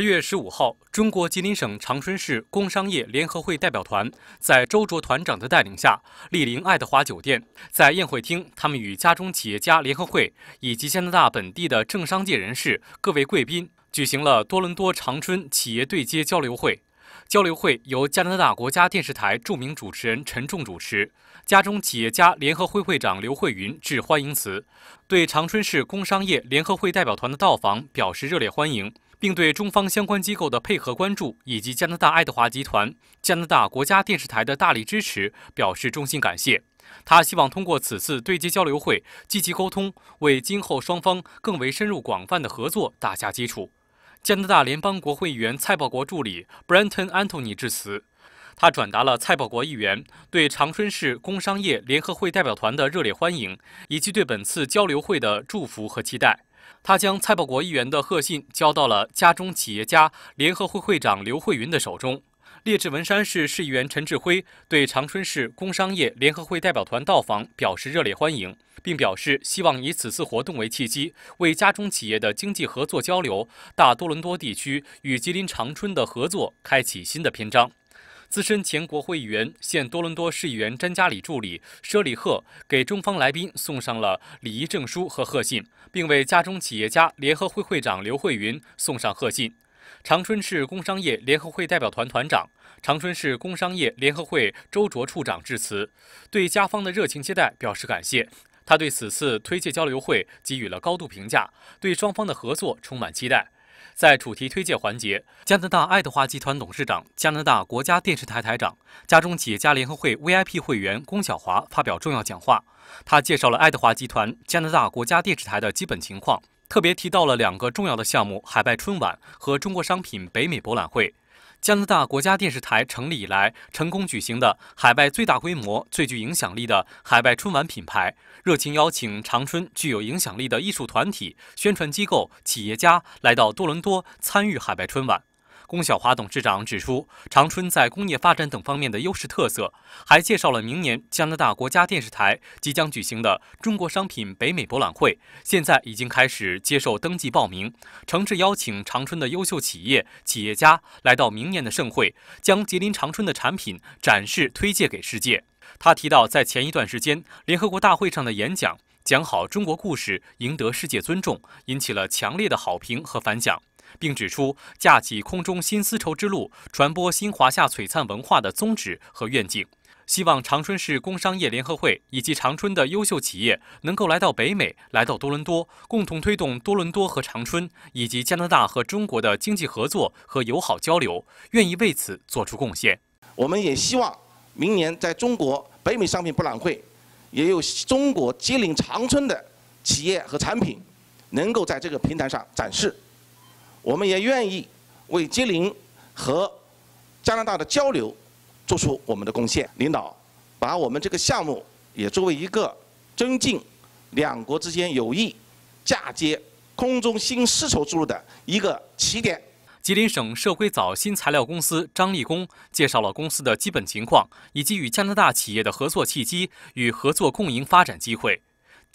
十月十五号，中国吉林省长春市工商业联合会代表团在周卓团长的带领下，莅临爱德华酒店，在宴会厅，他们与家中企业家联合会以及加拿大本地的政商界人士各位贵宾举行了多伦多长春企业对接交流会。交流会由加拿大国家电视台著名主持人陈重主持，家中企业家联合会会长刘慧云致欢迎词，对长春市工商业联合会代表团的到访表示热烈欢迎。并对中方相关机构的配合、关注，以及加拿大爱德华集团、加拿大国家电视台的大力支持表示衷心感谢。他希望通过此次对接交流会积极沟通，为今后双方更为深入广泛的合作打下基础。加拿大联邦国会议员蔡保国助理 b r e n t o n Anthony 致辞，他转达了蔡保国议员对长春市工商业联合会代表团的热烈欢迎，以及对本次交流会的祝福和期待。他将蔡保国议员的贺信交到了家中企业家联合会会长刘慧云的手中。列治文山市市议员陈志辉对长春市工商业联合会代表团到访表示热烈欢迎，并表示希望以此次活动为契机，为家中企业的经济合作交流、大多伦多地区与吉林长春的合作开启新的篇章。资深前国会议员、现多伦多市议员詹加里助理舍里赫给中方来宾送上了礼仪证书和贺信，并为家中企业家联合会会长刘慧云送上贺信。长春市工商业联合会代表团团长、长春市工商业联合会周卓处长致辞，对家方的热情接待表示感谢。他对此次推介交流会给予了高度评价，对双方的合作充满期待。在主题推介环节，加拿大爱德华集团董事长、加拿大国家电视台台长、家中企业家联合会 VIP 会员龚晓华发表重要讲话。他介绍了爱德华集团、加拿大国家电视台的基本情况，特别提到了两个重要的项目——海外春晚和中国商品北美博览会。加拿大国家电视台成立以来，成功举行的海外最大规模、最具影响力的海外春晚品牌，热情邀请长春具有影响力的艺术团体、宣传机构、企业家来到多伦多参与海外春晚。龚晓华董事长指出，长春在工业发展等方面的优势特色，还介绍了明年加拿大国家电视台即将举行的中国商品北美博览会，现在已经开始接受登记报名，诚挚邀请长春的优秀企业企业家来到明年的盛会，将吉林长春的产品展示推介给世界。他提到，在前一段时间联合国大会上的演讲，讲好中国故事，赢得世界尊重，引起了强烈的好评和反响。并指出架起空中新丝绸之路、传播新华夏璀璨文化的宗旨和愿景，希望长春市工商业联合会以及长春的优秀企业能够来到北美，来到多伦多，共同推动多伦多和长春以及加拿大和中国的经济合作和友好交流，愿意为此做出贡献。我们也希望明年在中国北美商品博览会，也有中国接林长春的企业和产品能够在这个平台上展示。我们也愿意为吉林和加拿大的交流做出我们的贡献。领导把我们这个项目也作为一个增进两国之间友谊、嫁接空中新丝绸之路的一个起点。吉林省社会早新材料公司张立功介绍了公司的基本情况，以及与加拿大企业的合作契机与合作共赢发展机会。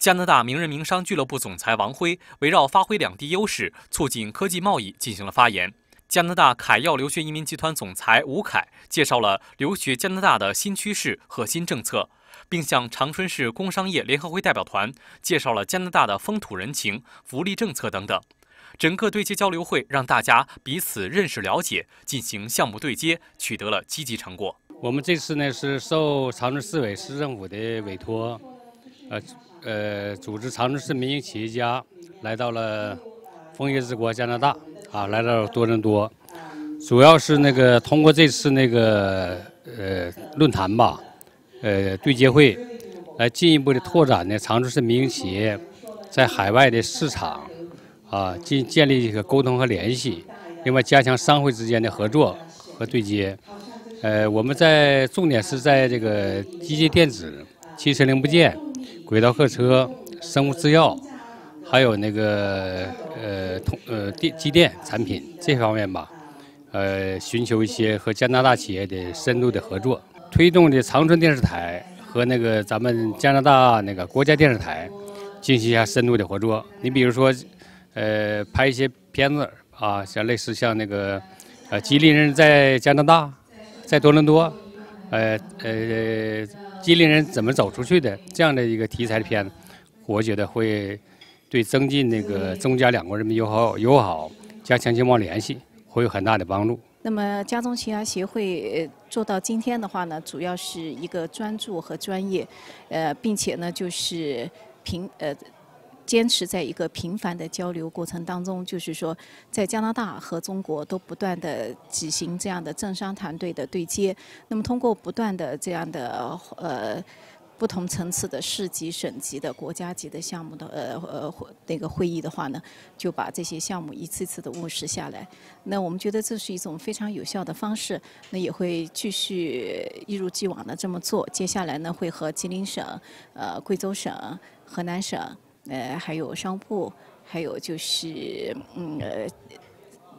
加拿大名人名商俱乐部总裁王辉围绕发挥两地优势，促进科技贸易进行了发言。加拿大凯耀留学移民集团总裁吴凯介绍了留学加拿大的新趋势和新政策，并向长春市工商业联合会代表团介绍了加拿大的风土人情、福利政策等等。整个对接交流会让大家彼此认识了解，进行项目对接，取得了积极成果。我们这次呢是受长春市委、市政府的委托，呃。呃，组织长春市民营企业家来到了枫叶之国加拿大，啊，来到了多伦多，主要是那个通过这次那个呃论坛吧，呃对接会，来进一步的拓展呢长春市民营企业在海外的市场，啊，进建立这个沟通和联系，另外加强商会之间的合作和对接，呃，我们在重点是在这个机械电子、汽车零部件。轨道客车、生物制药，还有那个呃通呃电机电产品这方面吧，呃，寻求一些和加拿大企业的深度的合作，推动的长春电视台和那个咱们加拿大那个国家电视台进行一下深度的合作。你比如说，呃，拍一些片子啊，像类似像那个，呃，吉林人在加拿大，在多伦多，呃呃。吉林人怎么走出去的？这样的一个题材的片子，我觉得会对增进那个中加两国人民友好友好加强经贸联系会有很大的帮助。那么，加中情业协会做到今天的话呢，主要是一个专注和专业，呃，并且呢，就是平呃。坚持在一个频繁的交流过程当中，就是说，在加拿大和中国都不断的举行这样的政商团队的对接。那么，通过不断的这样的呃不同层次的市级、省级的国家级的项目的呃呃那个会议的话呢，就把这些项目一次次的落实下来。那我们觉得这是一种非常有效的方式。那也会继续一如既往的这么做。接下来呢，会和吉林省、呃贵州省、河南省。呃，还有商务部，还有就是嗯，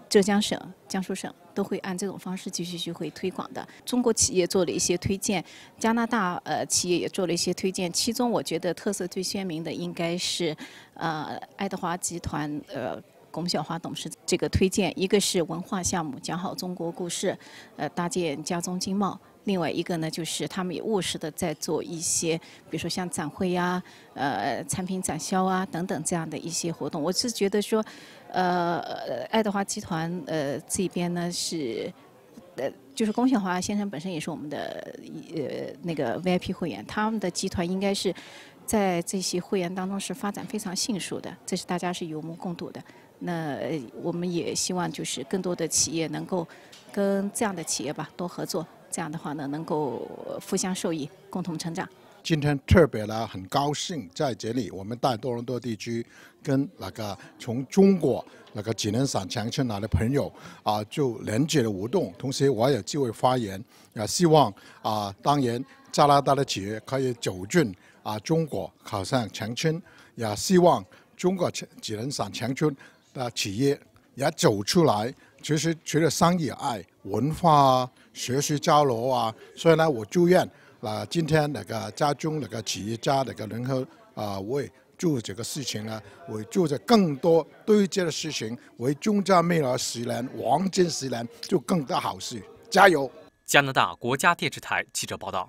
浙江省、江苏省都会按这种方式继续去会推广的。中国企业做了一些推荐，加拿大呃企业也做了一些推荐。其中我觉得特色最鲜明的应该是呃爱德华集团呃龚晓华董事这个推荐，一个是文化项目，讲好中国故事，呃搭建家中经贸。另外一个呢，就是他们也务实的在做一些，比如说像展会啊、呃产品展销啊等等这样的一些活动。我是觉得说，呃，爱德华集团呃这边呢是，呃，就是龚小华先生本身也是我们的呃那个 VIP 会员，他们的集团应该是在这些会员当中是发展非常迅速的，这是大家是有目共睹的。那我们也希望就是更多的企业能够跟这样的企业吧多合作。这样的话呢，能够互相受益，共同成长。今天特别呢，很高兴在这里，我们大多伦多地区跟那个从中国那个吉林省长春来的朋友啊，就连接了互动。同时，我也机会发言，也希望啊，当然加拿大的企业可以走进啊中国，考上长春；也希望中国吉吉林省长春的企业也走出来。其实除了商业、爱文化、学术交流啊，所以呢，我祝愿啊，今天那个家中那个企业家那个能够啊，为做这个事情呢，为做着更多对接的事情，为中加未来十年黄金十年做更多好事，加油！加拿大国家电视台记者报道。